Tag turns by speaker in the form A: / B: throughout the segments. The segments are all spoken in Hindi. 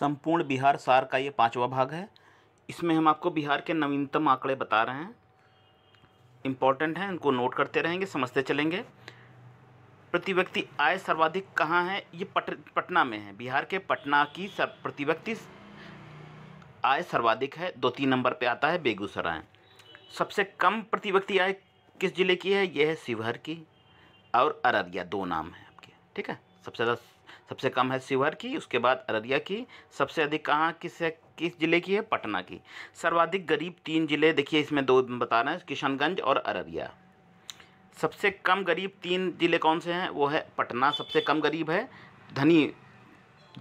A: संपूर्ण बिहार सार का ये पांचवा भाग है इसमें हम आपको बिहार के नवीनतम आंकड़े बता रहे हैं इम्पॉर्टेंट हैं इनको नोट करते रहेंगे समझते चलेंगे प्रति व्यक्ति आय सर्वाधिक कहाँ है ये पट पटना में है बिहार के पटना की सर, प्रति व्यक्ति आय सर्वाधिक है दो तीन नंबर पे आता है बेगूसराय सबसे कम प्रति व्यक्ति आय किस जिले की है यह है शिवहर की और अररिया दो नाम है आपके ठीक है सबसे ज़्यादा सबसे कम है शिवहर की उसके बाद अररिया की सबसे अधिक कहाँ किस है किस ज़िले की है पटना की सर्वाधिक गरीब तीन ज़िले देखिए इसमें दो बता रहे हैं किशनगंज और अररिया सबसे कम गरीब तीन ज़िले कौन से हैं वो है पटना सबसे कम गरीब है धनी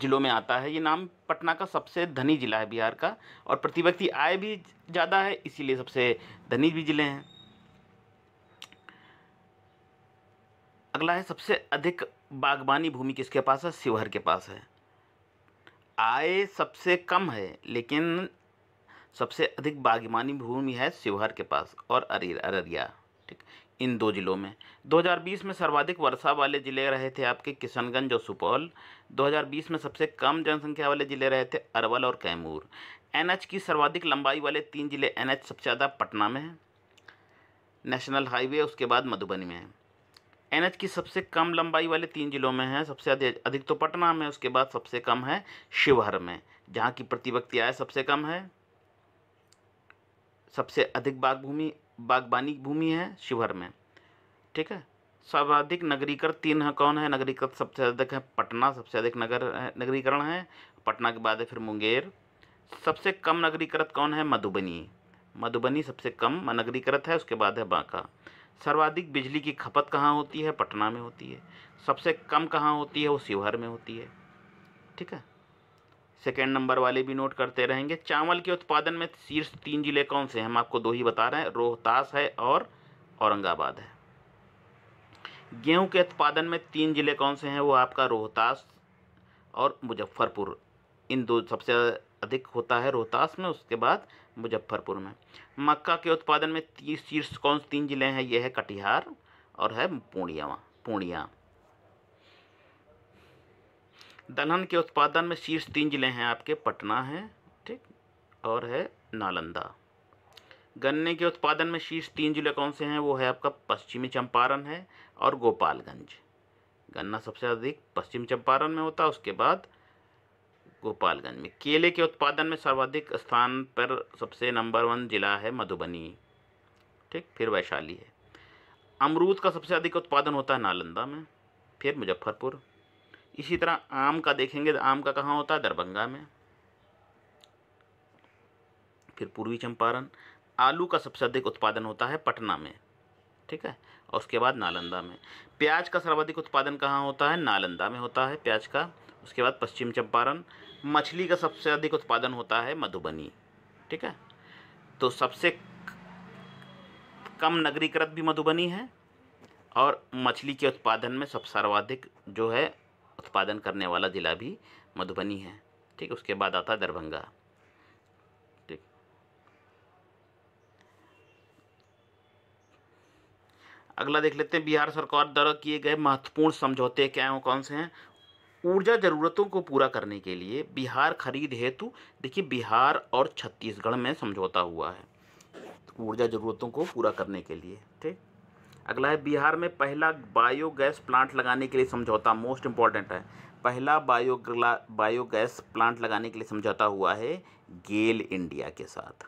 A: ज़िलों में आता है ये नाम पटना का सबसे धनी ज़िला है बिहार का और प्रति व्यक्ति आय भी ज़्यादा है इसीलिए सबसे धनी भी ज़िले हैं अगला है सबसे अधिक बागवानी भूमि किसके पास है शिवहर के पास है आय सबसे कम है लेकिन सबसे अधिक बागबानी भूमि है शिवहर के पास और अररिया ठीक इन दो ज़िलों में 2020 में सर्वाधिक वर्षा वाले ज़िले रहे थे आपके किशनगंज और सुपौल 2020 में सबसे कम जनसंख्या वाले ज़िले रहे थे अरवल और कैमूर एनएच की सर्वाधिक लंबाई वाले तीन ज़िले एनएच सबसे ज़्यादा पटना में है नेशनल हाईवे उसके बाद मधुबनी में है एन की सबसे कम लंबाई वाले तीन जिलों में है सबसे अधिक अधिक तो पटना में उसके बाद सबसे कम है शिवहर में जहाँ की प्रति व्यक्ति आय सबसे कम है सबसे अधिक बाग भूमि बागबानी भूमि है शिवहर में ठीक है सर्वाधिक नगरीकरण तीन है कौन है नगरीकरण सबसे अधिक है पटना सबसे अधिक नगर नगरीकरण है पटना के बाद है फिर मुंगेर सबसे कम नगरीकृत कौन है मधुबनी मधुबनी सबसे कम नगरीकृत है उसके बाद है बांका सर्वाधिक बिजली की खपत कहाँ होती है पटना में होती है सबसे कम कहाँ होती है वो शिवहर में होती है ठीक है सेकेंड नंबर वाले भी नोट करते रहेंगे चावल के उत्पादन में शीर्ष तीन जिले कौन से हैं हम आपको दो ही बता रहे हैं रोहतास है और औरंगाबाद है गेहूं के उत्पादन में तीन जिले कौन से हैं वो आपका रोहतास और मुजफ्फरपुर इन दो सबसे अधिक होता है रोहतास में उसके बाद मुजफ्फरपुर में मक्का के उत्पादन में शीर्ष कौन से तीन जिले हैं ये है कटिहार और है पूर्णिया पूर्णिया दलहन के उत्पादन में शीर्ष तीन जिले हैं आपके पटना है ठीक और है नालंदा गन्ने के उत्पादन में शीर्ष तीन जिले कौन से हैं वो है आपका पश्चिमी चंपारण है और गोपालगंज गन्ना सबसे अधिक पश्चिम चंपारण में होता है उसके बाद गोपालगंज में केले के उत्पादन में सर्वाधिक स्थान पर सबसे नंबर वन जिला है मधुबनी ठीक फिर वैशाली है अमरूद का सबसे अधिक उत्पादन होता है नालंदा में फिर मुजफ्फरपुर इसी तरह आम का देखेंगे तो आम का कहाँ होता है दरभंगा में फिर पूर्वी चंपारण आलू का सबसे अधिक उत्पादन होता है पटना में ठीक है और उसके बाद नालंदा में प्याज का सर्वाधिक उत्पादन कहाँ होता है नालंदा में होता है प्याज का उसके बाद पश्चिम चंपारण मछली का सबसे अधिक उत्पादन होता है मधुबनी ठीक है तो सबसे कम नगरीकृत भी मधुबनी है और मछली के उत्पादन में सब सर्वाधिक जो है उत्पादन करने वाला ज़िला भी मधुबनी है ठीक है उसके बाद आता है दरभंगा ठीक अगला देख लेते हैं बिहार सरकार द्वारा किए गए महत्वपूर्ण समझौते क्या हैं कौन से हैं ऊर्जा ज़रूरतों को पूरा करने के लिए बिहार खरीद हेतु देखिए बिहार और छत्तीसगढ़ में समझौता हुआ है ऊर्जा ज़रूरतों को पूरा करने के लिए ठीक अगला है बिहार में पहला बायोगैस प्लांट लगाने के लिए समझौता मोस्ट इम्पॉर्टेंट है पहला बायो बायोगैस प्लांट लगाने के लिए समझौता हुआ है गेल इंडिया के साथ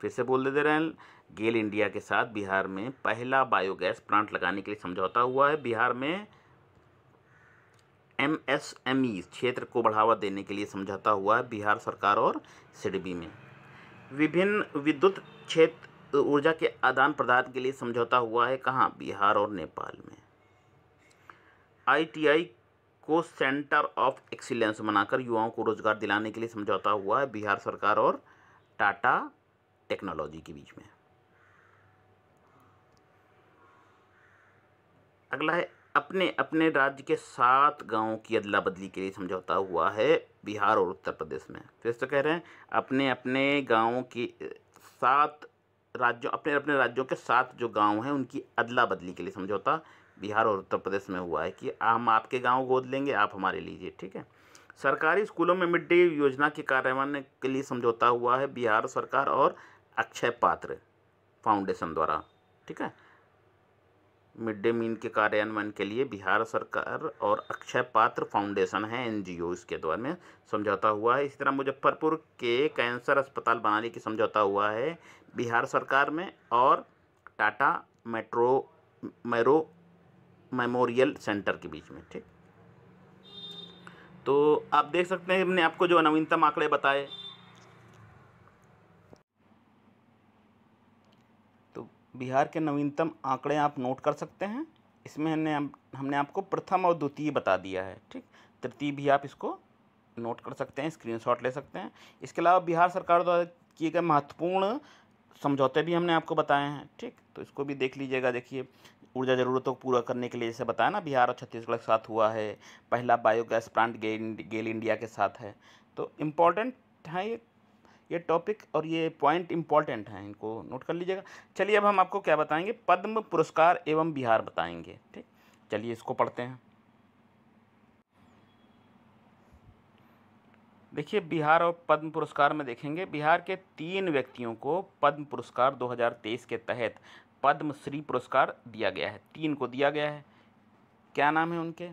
A: फिर से बोल दे रहें गेल इंडिया के साथ बिहार में पहला बायोगैस प्लांट लगाने के लिए समझौता हुआ है बिहार में एमएसएमई क्षेत्र को बढ़ावा देने के लिए समझौता हुआ है बिहार सरकार और सिडबी में विभिन्न विद्युत क्षेत्र ऊर्जा के आदान प्रदान के लिए समझौता हुआ है कहाँ बिहार और नेपाल में आईटीआई को सेंटर ऑफ एक्सीलेंस बनाकर युवाओं को रोजगार दिलाने के लिए समझौता हुआ है बिहार सरकार और टाटा टेक्नोलॉजी के बीच में अगला है अपने अपने राज्य के सात गांवों की अदला बदली के लिए समझौता हुआ है बिहार और उत्तर प्रदेश में फिर तो कह रहे हैं अपने अपने गांवों की सात राज्यों अपने अपने राज्यों के सात जो गांव हैं उनकी अदला बदली के लिए समझौता बिहार और उत्तर प्रदेश में हुआ है कि हम आपके गांव गोद लेंगे आप हमारे लीजिए ठीक है सरकारी स्कूलों में मिड डे योजना के कार्यान्वयन के लिए समझौता हुआ है बिहार सरकार और अक्षय पात्र फाउंडेशन द्वारा ठीक है मिड डे मील के कार्यान्वयन के लिए बिहार सरकार और अक्षय पात्र फाउंडेशन है एन इसके द्वारा में समझौता हुआ है इसी तरह मुजफ्फरपुर के कैंसर अस्पताल बनाने की समझौता हुआ है बिहार सरकार में और Tata metro marrow memorial centre के बीच में ठीक तो आप देख सकते हैं हमने आपको जो नवीनतम आंकड़े बताए बिहार के नवीनतम आंकड़े आप नोट कर सकते हैं इसमें हमने हमने आपको प्रथम और द्वितीय बता दिया है ठीक तृतीय भी आप इसको नोट कर सकते हैं स्क्रीनशॉट ले सकते हैं इसके अलावा बिहार सरकार द्वारा किए गए महत्वपूर्ण समझौते भी हमने आपको बताए हैं ठीक तो इसको भी देख लीजिएगा देखिए ऊर्जा ज़रूरतों को पूरा करने के लिए जैसे बताया ना बिहार और छत्तीसगढ़ के साथ हुआ है पहला biogas plant GAIL GAIL India के साथ है तो इम्पॉर्टेंट है ये ये टॉपिक और ये पॉइंट इंपॉर्टेंट हैं इनको नोट कर लीजिएगा चलिए अब हम आपको क्या बताएंगे पद्म पुरस्कार एवं बिहार बताएंगे ठीक चलिए इसको पढ़ते हैं देखिए बिहार और पद्म पुरस्कार में देखेंगे बिहार के तीन व्यक्तियों को पद्म पुरस्कार 2023 के तहत पद्मश्री पुरस्कार दिया गया है तीन को दिया गया है क्या नाम है उनके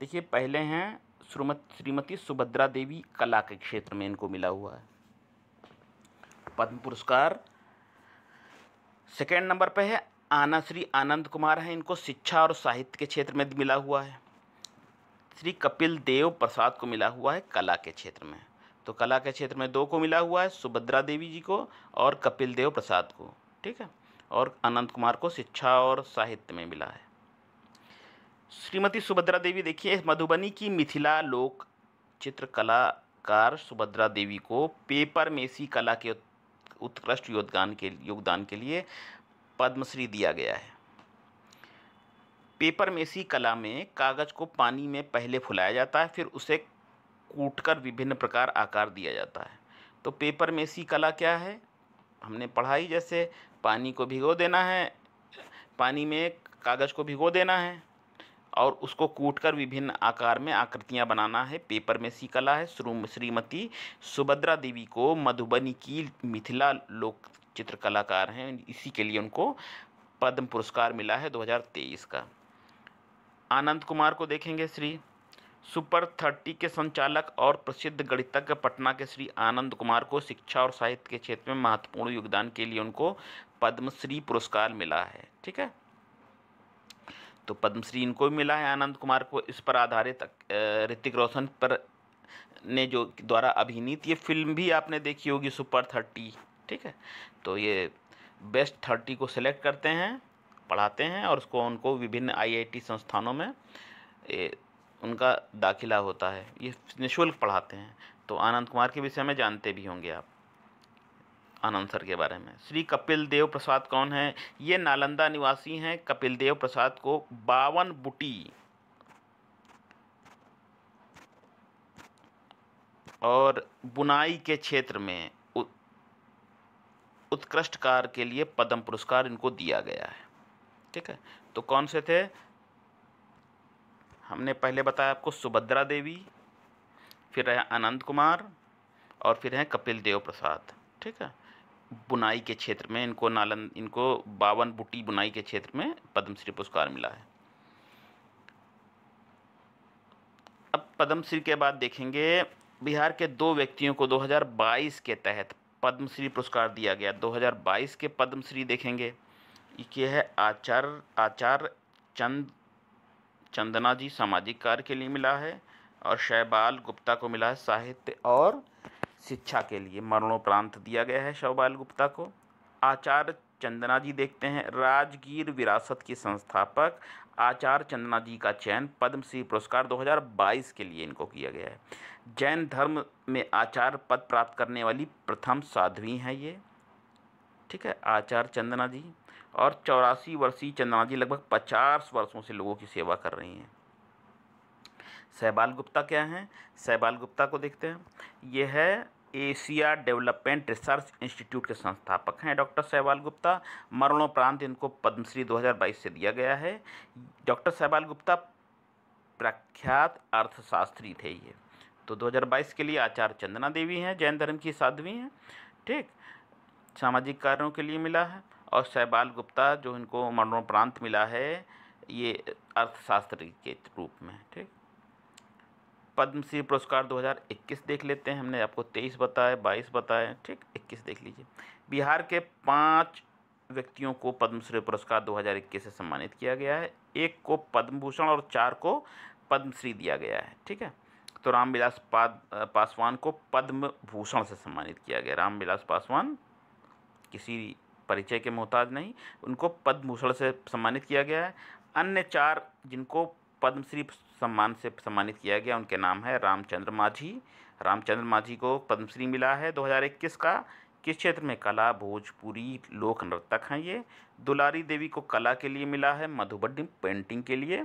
A: देखिए पहले हैं श्रीमती सुभद्रा देवी कला के क्षेत्र में इनको मिला हुआ है पद्म पुरस्कार सेकेंड नंबर पे है आना श्री आनंद कुमार हैं इनको शिक्षा और साहित्य के क्षेत्र में मिला हुआ है श्री कपिल देव प्रसाद को मिला हुआ है कला के क्षेत्र में तो कला के क्षेत्र में दो को मिला हुआ है सुभद्रा देवी जी को और कपिल देव प्रसाद को ठीक है और अनंत कुमार को शिक्षा और साहित्य में मिला है श्रीमती सुभद्रा देवी देखिए मधुबनी की मिथिला लोक चित्रकलाकार सुभद्रा देवी को पेपर मेसी कला के उत्कृष्ट योगदान के योगदान के लिए पद्मश्री दिया गया है पेपर मेसी कला में कागज़ को पानी में पहले फुलाया जाता है फिर उसे कूटकर विभिन्न प्रकार आकार दिया जाता है तो पेपर मेसी कला क्या है हमने पढ़ाई जैसे पानी को भिगो देना है पानी में कागज़ को भिगो देना है और उसको कूट कर विभिन्न आकार में आकृतियाँ बनाना है पेपर में सी कला है श्रीमती सुभद्रा देवी को मधुबनी की मिथिला लोक चित्रकलाकार हैं इसी के लिए उनको पद्म पुरस्कार मिला है 2023 का आनंद कुमार को देखेंगे श्री सुपर थर्टी के संचालक और प्रसिद्ध गणितज्ञ पटना के श्री आनंद कुमार को शिक्षा और साहित्य के क्षेत्र में महत्वपूर्ण योगदान के लिए उनको पद्मश्री पुरस्कार मिला है ठीक है तो पद्मश्री इनको भी मिला है आनंद कुमार को इस पर आधारित ऋतिक रोशन पर ने जो द्वारा अभिनीत ये फिल्म भी आपने देखी होगी सुपर थर्टी ठीक है तो ये बेस्ट थर्टी को सिलेक्ट करते हैं पढ़ाते हैं और उसको उनको विभिन्न आईआईटी संस्थानों में ए, उनका दाखिला होता है ये निःशुल्क पढ़ाते हैं तो आनंद कुमार के विषय में जानते भी होंगे आप आनंद के बारे में श्री कपिल देव प्रसाद कौन है ये नालंदा निवासी हैं कपिल देव प्रसाद को बावन बुटी और बुनाई के क्षेत्र में उत्कृष्ट कार के लिए पद्म पुरस्कार इनको दिया गया है ठीक है तो कौन से थे हमने पहले बताया आपको सुभद्रा देवी फिर है अनंत कुमार और फिर हैं कपिल देव प्रसाद ठीक है बुनाई के क्षेत्र में इनको नालंद इनको बावन बुटी बुनाई के क्षेत्र में पद्मश्री पुरस्कार मिला है अब पद्मश्री के बाद देखेंगे बिहार के दो व्यक्तियों को 2022 के तहत पद्मश्री पुरस्कार दिया गया 2022 के पद्मश्री देखेंगे ये है आचार्य आचार्य चंद चंदना जी सामाजिक कार्य के लिए मिला है और शैबाल गुप्ता को मिला है साहित्य और शिक्षा के लिए मरणोपरांत दिया गया है शवबाल गुप्ता को आचार्य चंदना जी देखते हैं राजगीर विरासत के संस्थापक आचार्य चंदना जी का चयन पद्मश्री पुरस्कार 2022 के लिए इनको किया गया है जैन धर्म में आचार्य पद प्राप्त करने वाली प्रथम साध्वी हैं ये ठीक है आचार्य चंदना जी और चौरासी वर्षीय चंदना जी लगभग पचास वर्षों से लोगों की सेवा कर रही हैं सहबाल गुप्ता क्या हैं सहबाल गुप्ता को देखते हैं ये है एशिया डेवलपमेंट रिसर्च इंस्टीट्यूट के संस्थापक हैं डॉक्टर सहवाल गुप्ता मरणोपरांत इनको पद्मश्री 2022 से दिया गया है डॉक्टर सहवाल गुप्ता प्रख्यात अर्थशास्त्री थे ये तो 2022 के लिए आचार्य चंदना देवी हैं जैन धर्म की साध्वी हैं ठीक सामाजिक कार्यों के लिए मिला है और सहबाल गुप्ता जो इनको मरणोपरांत मिला है ये अर्थशास्त्री के रूप में ठीक पद्मश्री पुरस्कार 2021 देख लेते हैं हमने आपको 23 बताया 22 बताया ठीक 21 देख लीजिए बिहार के पांच व्यक्तियों को पद्मश्री पुरस्कार 2021 से सम्मानित किया गया है एक को पद्म भूषण और चार को पद्मश्री दिया गया है ठीक है तो रामविलास पासवान को पद्म भूषण से सम्मानित किया गया रामविलास पासवान किसी परिचय के मोहताज नहीं उनको पद्म भूषण से सम्मानित किया गया है अन्य चार जिनको पद्मश्री सम्मान से सम्मानित किया गया उनके नाम है रामचंद्र माझी रामचंद्र माझी को पद्मश्री मिला है 2021 का किस क्षेत्र में कला भोजपुरी लोक नर्तक हैं ये दुलारी देवी को कला के लिए मिला है मधुबनी पेंटिंग के लिए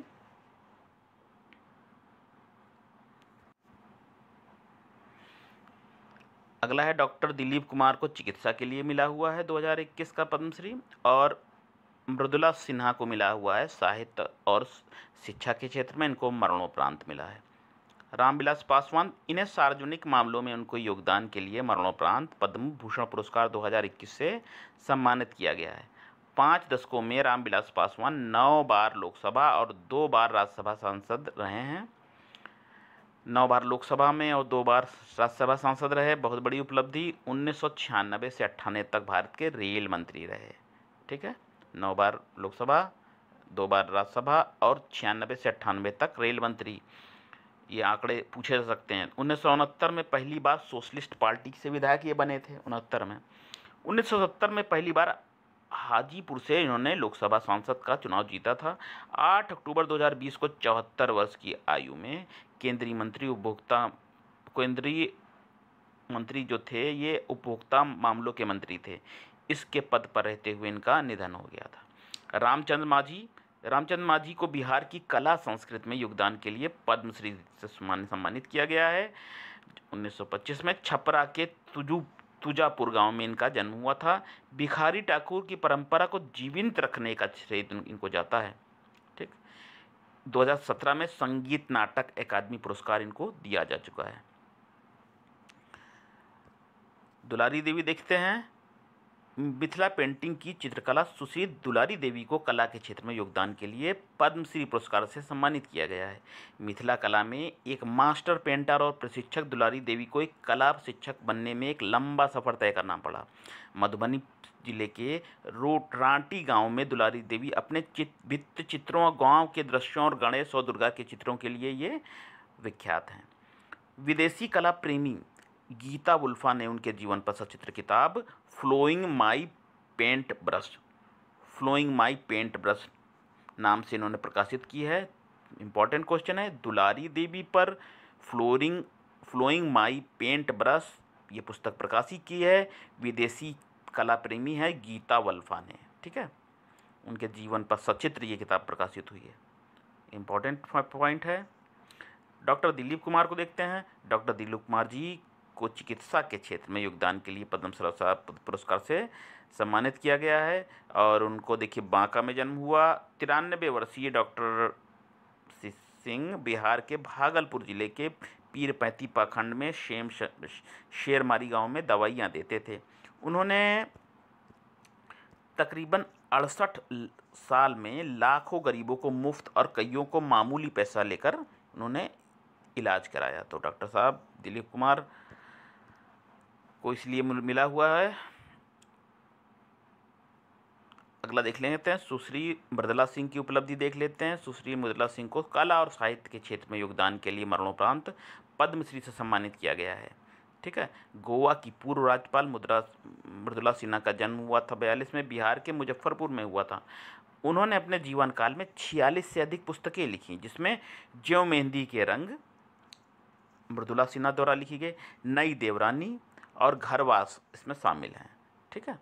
A: अगला है डॉक्टर दिलीप कुमार को चिकित्सा के लिए मिला हुआ है 2021 का पद्मश्री और मृदुला सिन्हा को मिला हुआ है साहित्य और शिक्षा के क्षेत्र में इनको मरणोपरांत मिला है रामविलास पासवान इन्हें सार्वजनिक मामलों में उनको योगदान के लिए मरणोपरांत पद्म भूषण पुरस्कार 2021 से सम्मानित किया गया है पाँच दशकों में रामविलास पासवान नौ बार लोकसभा और दो बार राज्यसभा सांसद रहे हैं नौ बार लोकसभा में और दो बार राज्यसभा सांसद रहे बहुत बड़ी उपलब्धि उन्नीस से अट्ठानवे तक भारत के रेल मंत्री रहे ठीक है नौ बार लोकसभा दो बार राज्यसभा और छियानबे से अट्ठानबे तक रेल मंत्री ये आंकड़े पूछे जा सकते हैं उन्नीस में पहली बार सोशलिस्ट पार्टी से विधायक ये बने थे उनहत्तर में उन्नीस में पहली बार हाजीपुर से इन्होंने लोकसभा सांसद का चुनाव जीता था 8 अक्टूबर 2020 को चौहत्तर वर्ष की आयु में केंद्रीय मंत्री उपभोक्ता केंद्रीय मंत्री जो थे ये उपभोक्ता मामलों के मंत्री थे इसके पद पर रहते हुए इनका निधन हो गया था रामचंद्र माझी रामचंद्र माझी को बिहार की कला संस्कृति में योगदान के लिए पद्मश्री से सम्मानित किया गया है 1925 में छपरा के तुजू तुजापुर गांव में इनका जन्म हुआ था भिखारी ठाकुर की परंपरा को जीवंत रखने का श्रेय इनको जाता है ठीक 2017 में संगीत नाटक अकादमी पुरस्कार इनको दिया जा चुका है दुलारी देवी देखते हैं मिथिला पेंटिंग की चित्रकला सुश्रीत दुलारी देवी को कला के क्षेत्र में योगदान के लिए पद्मश्री पुरस्कार से सम्मानित किया गया है मिथिला कला में एक मास्टर पेंटर और प्रशिक्षक दुलारी देवी को एक कला शिक्षक बनने में एक लंबा सफ़र तय करना पड़ा मधुबनी जिले के रोटराटी गांव में दुलारी देवी अपने चित भित्त चित्रों और गाँव के दृश्यों और गणेश और दुर्गा के चित्रों के लिए ये विख्यात हैं विदेशी कला प्रेमी गीता वुल्फा ने उनके जीवन पर सचित्र किताब flowing my paint brush flowing my paint brush नाम से इन्होंने प्रकाशित की है इम्पॉर्टेंट क्वेश्चन है दुलारी देवी पर flooring flowing my paint brush ये पुस्तक प्रकाशित की है विदेशी कला प्रेमी है गीता वल्फा ने ठीक है उनके जीवन पर सचित्र ये किताब प्रकाशित हुई है इम्पॉर्टेंट पॉइंट है डॉक्टर दिलीप कुमार को देखते हैं डॉक्टर दिलीप कुमार जी को चिकित्सा के क्षेत्र में योगदान के लिए पद्म सरसा पुरस्कार से सम्मानित किया गया है और उनको देखिए बांका में जन्म हुआ तिरानबे वर्षीय डॉक्टर सिंह बिहार के भागलपुर जिले के पीर पाखंड में शेम शेरमारी गांव में दवाइयाँ देते थे उन्होंने तकरीबन अड़सठ साल में लाखों गरीबों को मुफ्त और कईयों को मामूली पैसा लेकर उन्होंने इलाज कराया तो डॉक्टर साहब दिलीप कुमार को इसलिए मिला हुआ है अगला देख लेते हैं सुश्री मृदला सिंह की उपलब्धि देख लेते हैं सुश्री मृदला सिंह को कला और साहित्य के क्षेत्र में योगदान के लिए मरणोपरांत पद्मश्री से सम्मानित किया गया है ठीक है गोवा की पूर्व राज्यपाल मुद्रा मृदुला सिन्हा का जन्म हुआ था बयालीस में बिहार के मुजफ्फरपुर में हुआ था उन्होंने अपने जीवन काल में छियालीस से अधिक पुस्तकें लिखी जिसमें ज्यो मेहंदी के रंग मृदुला सिन्हा द्वारा लिखी गई नई देवरानी और घरवास इसमें शामिल हैं ठीक है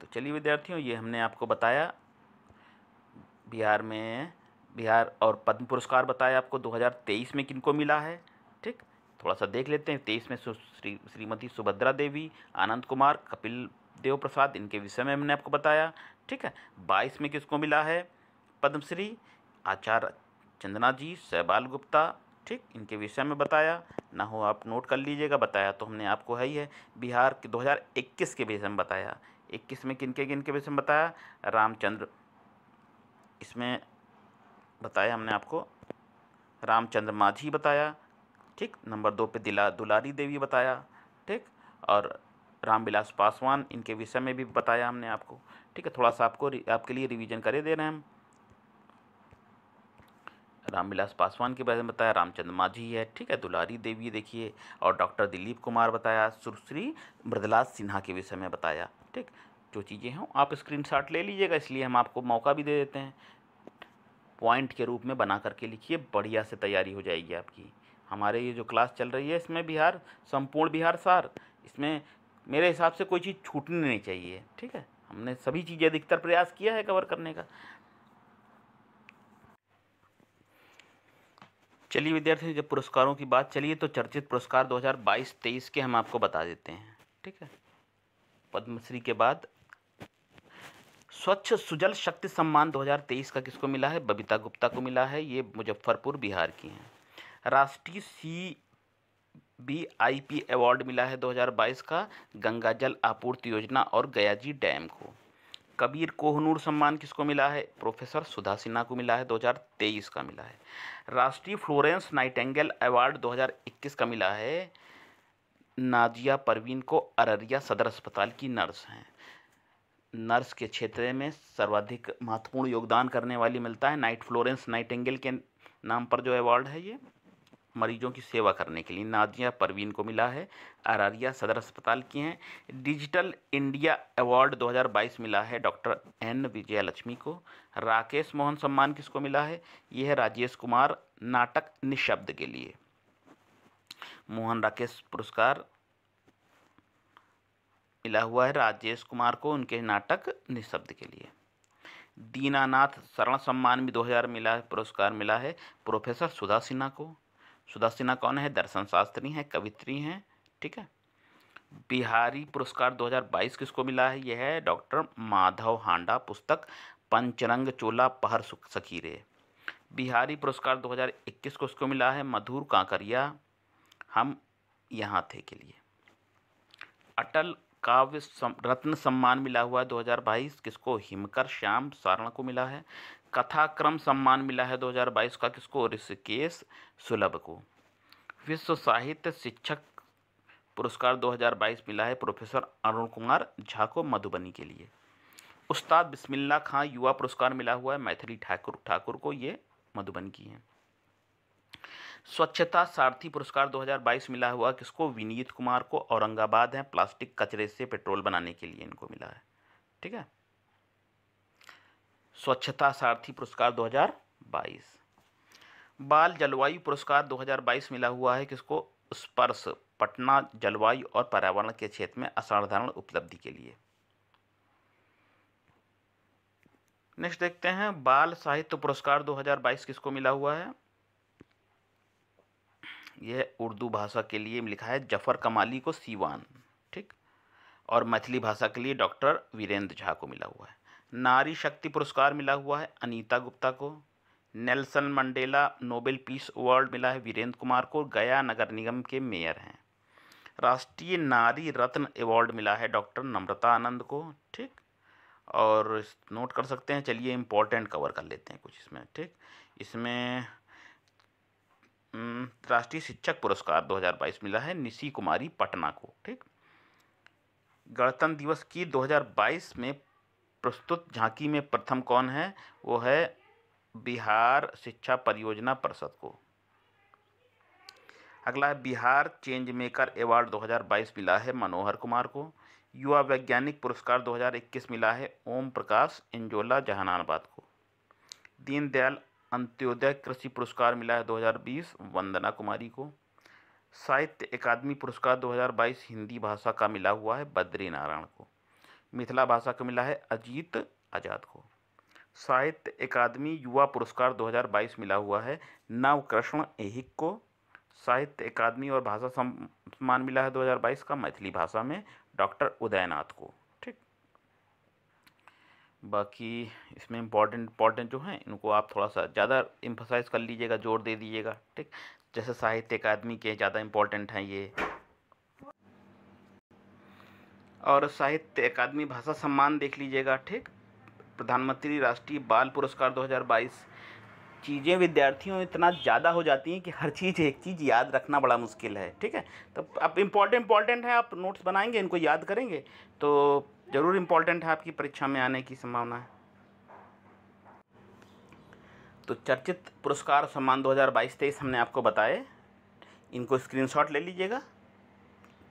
A: तो चलिए विद्यार्थियों ये हमने आपको बताया बिहार में बिहार और पद्म पुरस्कार बताया आपको 2023 में किनको मिला है ठीक थोड़ा सा देख लेते हैं तेईस में श्री श्रीमती सुभद्रा देवी आनंद कुमार कपिल देव प्रसाद इनके विषय में हमने आपको बताया ठीक है बाईस में किसको मिला है पद्मश्री आचार्य चंदना जी सहबाल गुप्ता ठीक इनके विषय में बताया ना हो आप नोट कर लीजिएगा बताया तो हमने आपको है ही है बिहार के 2021 के विषय में बताया 21 में किन के किन के विषय में बताया रामचंद्र इसमें बताया हमने आपको रामचंद्र माझी बताया ठीक नंबर दो पे दिला दुलारी देवी बताया ठीक और रामविलास पासवान इनके विषय में भी बताया हमने आपको ठीक है थोड़ा सा आपको आपके लिए रिविजन करे दे रहे हैं हम रामविलास पासवान के बारे में बताया रामचंद्र माझी है ठीक है दुलारी देवी देखिए और डॉक्टर दिलीप कुमार बताया सुश्री मृदलाज सिन्हा के विषय में बताया ठीक जो चीज़ें हों आप स्क्रीन ले लीजिएगा इसलिए हम आपको मौका भी दे देते हैं पॉइंट के रूप में बना करके लिखिए बढ़िया से तैयारी हो जाएगी आपकी हमारे ये जो क्लास चल रही है इसमें बिहार संपूर्ण बिहार सार इसमें मेरे हिसाब से कोई चीज़ छूटनी नहीं चाहिए ठीक है हमने सभी चीज़ें अधिकतर प्रयास किया है कवर करने का चलिए विद्यार्थियों जब पुरस्कारों की बात चलिए तो चर्चित पुरस्कार 2022-23 के हम आपको बता देते हैं ठीक है पद्मश्री के बाद स्वच्छ सुजल शक्ति सम्मान 2023 का किसको मिला है बबीता गुप्ता को मिला है ये मुजफ्फरपुर बिहार की हैं राष्ट्रीय C B I P award मिला है 2022 का गंगा जल आपूर्ति योजना और गयाजी डैम को कबीर कोहनूर सम्मान किसको मिला है प्रोफेसर सुधा सिन्हा को मिला है 2023 का मिला है राष्ट्रीय फ्लोरेंस नाइटेंगल अवार्ड 2021 का मिला है नाजिया परवीन को अररिया सदर अस्पताल की नर्स हैं नर्स के क्षेत्र में सर्वाधिक महत्वपूर्ण योगदान करने वाली मिलता है नाइट फ्लोरेंस नाइटेंगल के नाम पर जो अवार्ड है ये मरीजों की सेवा करने के लिए नादिया परवीन को मिला है अरारिया सदर अस्पताल की हैं डिजिटल इंडिया अवार्ड 2022 मिला है डॉक्टर एन विजयलक्ष्मी को राकेश मोहन सम्मान किसको मिला है ये है राजेश कुमार नाटक निशब्द के लिए मोहन राकेश पुरस्कार मिला हुआ है राजेश कुमार को उनके नाटक निशब्द के लिए दीनानाथ शरण सम्मान भी 2000 मिला पुरस्कार मिला है प्रोफेसर सुधा सिन्हा को सुधा सिन्हा कौन है दर्शन शास्त्री हैं कवित्री हैं ठीक है बिहारी पुरस्कार 2022 किसको मिला है यह है डॉक्टर माधव हांडा पुस्तक पंचरंग चोला पहर सखीरे बिहारी पुरस्कार 2021 को उसको मिला है मधुर कांकरिया हम यहाँ थे के लिए अटल काव्य सम, रत्न सम्मान मिला हुआ है 2022 किसको हिमकर श्याम सारण को मिला है कथाक्रम सम्मान मिला है 2022 का किसको ऋषिकेश सुलभ को विश्व साहित्य शिक्षक पुरस्कार 2022 मिला है प्रोफेसर अरुण कुमार झा को मधुबनी के लिए उस्ताद बिस्मिल्ला खां युवा पुरस्कार मिला हुआ है मैथिली ठाकुर ठाकुर को ये मधुबनी की है स्वच्छता सारथी पुरस्कार 2022 मिला हुआ किसको विनीत कुमार को औरंगाबाद है प्लास्टिक कचरे से पेट्रोल बनाने के लिए इनको मिला है ठीक है स्वच्छता सारथी पुरस्कार 2022 बाल जलवायु पुरस्कार 2022 मिला हुआ है किसको स्पर्श पटना जलवायु और पर्यावरण के क्षेत्र में असाधारण उपलब्धि के लिए नेक्स्ट देखते हैं बाल साहित्य पुरस्कार 2022 किसको मिला हुआ है यह उर्दू भाषा के लिए लिखा है जफर कमाली को सीवान ठीक और मैथिली भाषा के लिए डॉक्टर वीरेंद्र झा को मिला हुआ है नारी शक्ति पुरस्कार मिला हुआ है अनीता गुप्ता को Nelson Mandela Nobel peace award मिला है वीरेंद्र कुमार को गया नगर निगम के मेयर हैं राष्ट्रीय नारी रत्न अवार्ड मिला है डॉक्टर नम्रता आनंद को ठीक और नोट कर सकते हैं चलिए इम्पोर्टेंट कवर कर लेते हैं कुछ इसमें ठीक इसमें राष्ट्रीय शिक्षक पुरस्कार 2022 मिला है निशी कुमारी पटना को ठीक गणतंत्र दिवस की 2022 में प्रस्तुत झांकी में प्रथम कौन है वो है बिहार शिक्षा परियोजना परिषद को अगला है बिहार चेंज मेकर अवार्ड 2022 मिला है मनोहर कुमार को युवा वैज्ञानिक पुरस्कार 2021 मिला है ओम प्रकाश इंजोला जहानाबाद को दीनदयाल अंत्योदय कृषि पुरस्कार मिला है 2020 वंदना कुमारी को साहित्य अकादमी पुरस्कार 2022 हिंदी भाषा का मिला हुआ है बद्री नारायण को मिथिला भाषा को मिला है अजीत आज़ाद को साहित्य अकादमी युवा पुरस्कार 2022 मिला हुआ है नवकृष्ण एहिक को साहित्य अकादमी और भाषा सम्मान मिला है 2022 का मैथिली भाषा में डॉक्टर उदयनाथ को ठीक बाकी इसमें इम्पोर्टेंट इम्पोर्टेंट जो हैं इनको आप थोड़ा सा ज़्यादा इम्फोसाइज कर लीजिएगा जोर दे दीजिएगा ठीक जैसे साहित्य अकादमी के ज़्यादा इम्पोर्टेंट हैं ये और साहित्य अकादमी भाषा सम्मान देख लीजिएगा ठीक प्रधानमंत्री राष्ट्रीय बाल पुरस्कार 2022 चीज़ें विद्यार्थियों इतना ज़्यादा हो जाती हैं कि हर चीज़ एक चीज़ याद रखना बड़ा मुश्किल है ठीक है तो अब इम्पॉर्टेंट इम्पॉर्टेंट है आप नोट्स बनाएंगे इनको याद करेंगे तो ज़रूर इम्पॉर्टेंट है आपकी परीक्षा में आने की संभावना है तो चर्चित पुरस्कार सम्मान दो हज़ार हमने आपको बताए इनको स्क्रीनशॉट ले लीजिएगा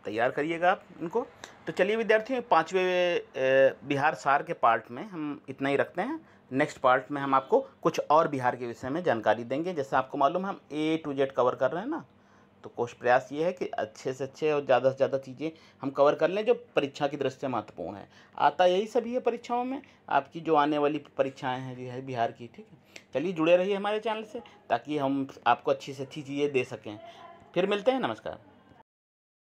A: तैयार करिएगा आप इनको तो चलिए विद्यार्थियों पाँचवें बिहार सार के पार्ट में हम इतना ही रखते हैं नेक्स्ट पार्ट में हम आपको कुछ और बिहार के विषय में जानकारी देंगे जैसे आपको मालूम हम ए टू जेड कवर कर रहे हैं ना तो कोश प्रयास ये है कि अच्छे से अच्छे और ज़्यादा से ज़्यादा चीज़ें हम कवर कर लें जो परीक्षा की दृष्टि से महत्वपूर्ण है आता यही सभी है परीक्षाओं में आपकी जो आने वाली परीक्षाएं हैं जो है बिहार की ठीक है चलिए जुड़े रहिए हमारे चैनल से ताकि हम आपको अच्छी से अच्छी चीज़ें दे सकें फिर मिलते हैं नमस्कार